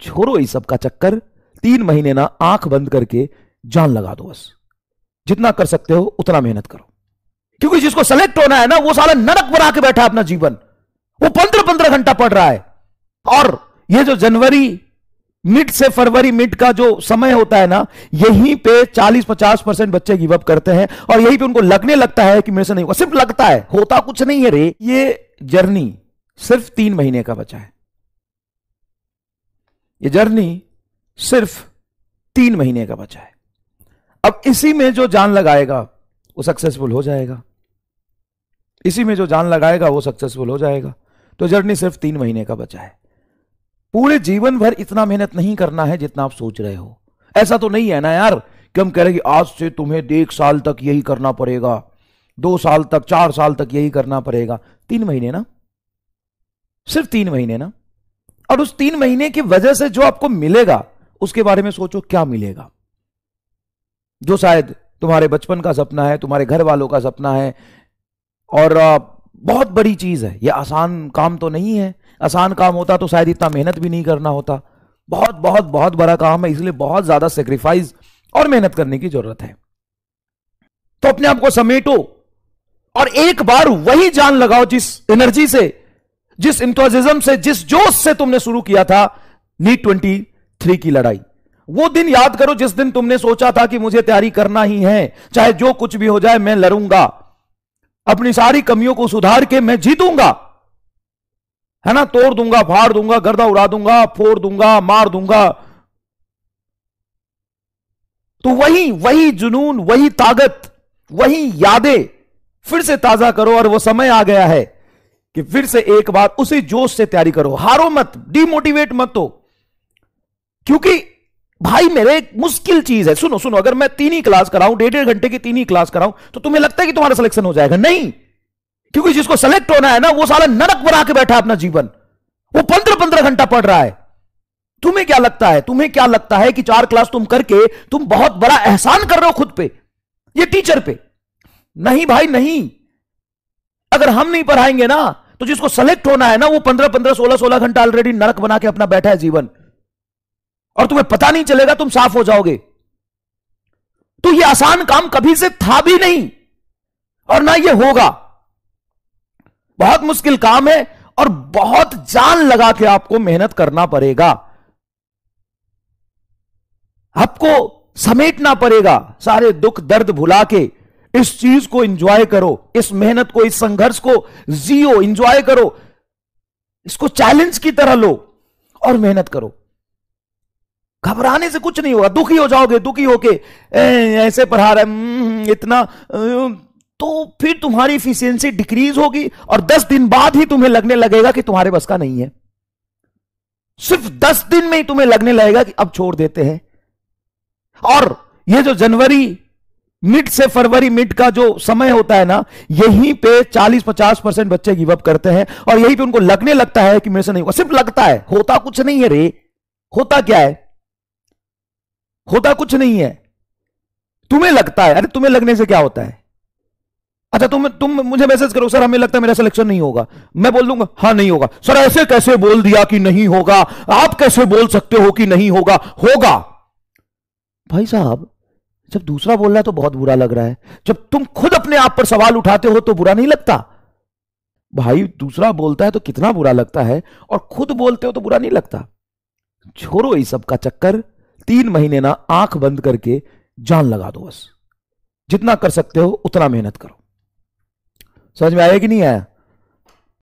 छोड़ो इस सब का चक्कर तीन महीने ना आंख बंद करके जान लगा दो बस जितना कर सकते हो उतना मेहनत करो क्योंकि जिसको सेलेक्ट होना है ना वो सारा नरक बना के बैठा अपना जीवन वो पंद्रह पंद्रह घंटा पढ़ रहा है और ये जो जनवरी मिड से फरवरी मिड का जो समय होता है ना यहीं पे 40-50 परसेंट बच्चे गिव अप करते हैं और यहीं पे उनको लगने लगता है कि मेरे से नहीं हुआ सिर्फ लगता है होता कुछ नहीं है रे ये जर्नी सिर्फ तीन महीने का बचा है ये जर्नी सिर्फ तीन महीने का बचा है अब इसी में जो जान लगाएगा वो सक्सेसफुल हो जाएगा इसी में जो जान लगाएगा वो सक्सेसफुल हो जाएगा तो जर्नी सिर्फ तीन महीने का बचा है पूरे जीवन भर इतना मेहनत नहीं करना है जितना आप सोच रहे हो ऐसा तो नहीं है ना यार कि हम कह रहे कि आज से तुम्हें एक साल तक यही करना पड़ेगा दो साल तक चार साल तक यही करना पड़ेगा तीन महीने ना सिर्फ तीन महीने ना और उस तीन महीने की वजह से जो आपको मिलेगा उसके बारे में सोचो क्या मिलेगा जो शायद तुम्हारे बचपन का सपना है तुम्हारे घर वालों का सपना है और बहुत बड़ी चीज है यह आसान काम तो नहीं है आसान काम होता तो शायद इतना मेहनत भी नहीं करना होता बहुत बहुत बहुत बड़ा काम है इसलिए बहुत ज्यादा सेक्रीफाइस और मेहनत करने की जरूरत है तो अपने आप को समेटो और एक बार वही जान लगाओ जिस एनर्जी से जिस इंथोजिज्म से जिस जोश से तुमने शुरू किया था नीट ट्वेंटी थ्री की लड़ाई वो दिन याद करो जिस दिन तुमने सोचा था कि मुझे तैयारी करना ही है चाहे जो कुछ भी हो जाए मैं लड़ूंगा अपनी सारी कमियों को सुधार के मैं जीतूंगा है ना तोड़ दूंगा फाड़ दूंगा गर्दा उड़ा दूंगा फोड़ दूंगा मार दूंगा तो वही वही जुनून वही ताकत वही यादें फिर से ताजा करो और वो समय आ गया है कि फिर से एक बार उसी जोश से तैयारी करो हारो मत डिमोटिवेट मत हो क्योंकि भाई मेरे एक मुश्किल चीज है सुनो सुनो अगर मैं तीन ही क्लास कराऊं डेढ़ डेढ़ घंटे की तीन ही क्लास कराऊं तो तुम्हें लगता है कि तुम्हारा सिलेक्शन हो जाएगा नहीं क्योंकि जिसको सेलेक्ट होना है ना वो सारा नरक बना के बैठा अपना जीवन वो पंद्रह पंद्रह घंटा पढ़ रहा है तुम्हें क्या लगता है तुम्हें क्या लगता है कि चार क्लास तुम करके तुम बहुत बड़ा एहसान कर रहे हो खुद पे ये टीचर पे नहीं भाई नहीं अगर हम नहीं पढ़ाएंगे ना तो जिसको सेलेक्ट होना है ना वो पंद्रह पंद्रह सोलह सोलह घंटा ऑलरेडी नरक बना के अपना बैठा है जीवन और तुम्हें पता नहीं चलेगा तुम साफ हो जाओगे तो ये आसान काम कभी से था भी नहीं और ना ये होगा बहुत मुश्किल काम है और बहुत जान लगा के आपको मेहनत करना पड़ेगा आपको समेटना पड़ेगा सारे दुख दर्द भुला के इस चीज को एंजॉय करो इस मेहनत को इस संघर्ष को जियो एंजॉय करो इसको चैलेंज की तरह लो और मेहनत करो घबराने से कुछ नहीं होगा दुखी हो जाओगे दुखी होके ऐसे पढ़ा रहे हम्म, इतना तो फिर तुम्हारी इफिशियंसी डिक्रीज होगी और दस दिन बाद ही तुम्हें लगने लगेगा कि तुम्हारे बस का नहीं है सिर्फ दस दिन में ही तुम्हें लगने लगेगा कि अब छोड़ देते हैं और ये जो जनवरी मिड से फरवरी मिड का जो समय होता है ना यहीं पे 40-50 परसेंट बच्चे गिवअप करते हैं और यहीं पे उनको लगने लगता है कि मेरे से नहीं हुआ सिर्फ लगता है होता कुछ नहीं है रे होता क्या है होता कुछ नहीं है तुम्हें लगता है अरे तुम्हें लगने से क्या होता है अच्छा तुम तुम मुझे मैसेज करो सर हमें लगता है मेरा सिलेक्शन नहीं होगा मैं बोल दूंगा हाँ नहीं होगा सर ऐसे कैसे बोल दिया कि नहीं होगा आप कैसे बोल सकते हो कि नहीं होगा होगा भाई साहब जब दूसरा बोल रहा है तो बहुत बुरा लग रहा है जब तुम खुद अपने आप पर सवाल उठाते हो तो बुरा नहीं लगता भाई दूसरा बोलता है तो कितना बुरा लगता है और खुद बोलते हो तो बुरा नहीं लगता छोड़ो इस सब का चक्कर तीन महीने ना आंख बंद करके जान लगा दो बस जितना कर सकते हो उतना मेहनत करो समझ में आया कि नहीं आया